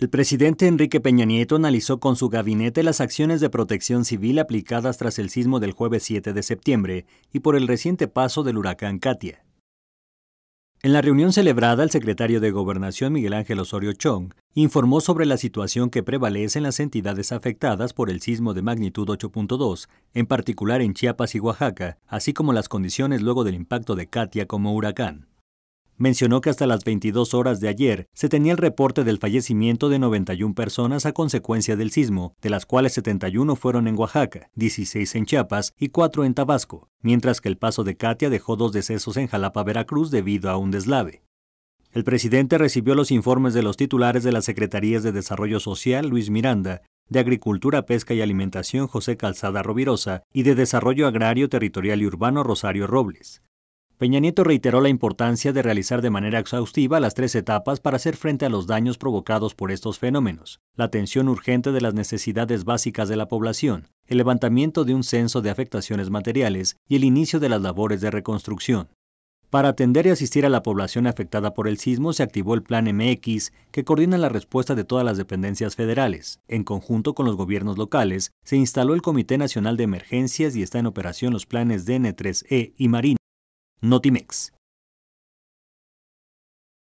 El presidente Enrique Peña Nieto analizó con su gabinete las acciones de protección civil aplicadas tras el sismo del jueves 7 de septiembre y por el reciente paso del huracán Katia. En la reunión celebrada, el secretario de Gobernación Miguel Ángel Osorio Chong informó sobre la situación que prevalece en las entidades afectadas por el sismo de magnitud 8.2, en particular en Chiapas y Oaxaca, así como las condiciones luego del impacto de Katia como huracán. Mencionó que hasta las 22 horas de ayer se tenía el reporte del fallecimiento de 91 personas a consecuencia del sismo, de las cuales 71 fueron en Oaxaca, 16 en Chiapas y 4 en Tabasco, mientras que el paso de Katia dejó dos decesos en Jalapa, Veracruz debido a un deslave. El presidente recibió los informes de los titulares de las Secretarías de Desarrollo Social, Luis Miranda, de Agricultura, Pesca y Alimentación, José Calzada Rovirosa, y de Desarrollo Agrario, Territorial y Urbano, Rosario Robles. Peña Nieto reiteró la importancia de realizar de manera exhaustiva las tres etapas para hacer frente a los daños provocados por estos fenómenos, la atención urgente de las necesidades básicas de la población, el levantamiento de un censo de afectaciones materiales y el inicio de las labores de reconstrucción. Para atender y asistir a la población afectada por el sismo se activó el Plan MX, que coordina la respuesta de todas las dependencias federales. En conjunto con los gobiernos locales, se instaló el Comité Nacional de Emergencias y está en operación los planes DN3E y Marina. Notimex.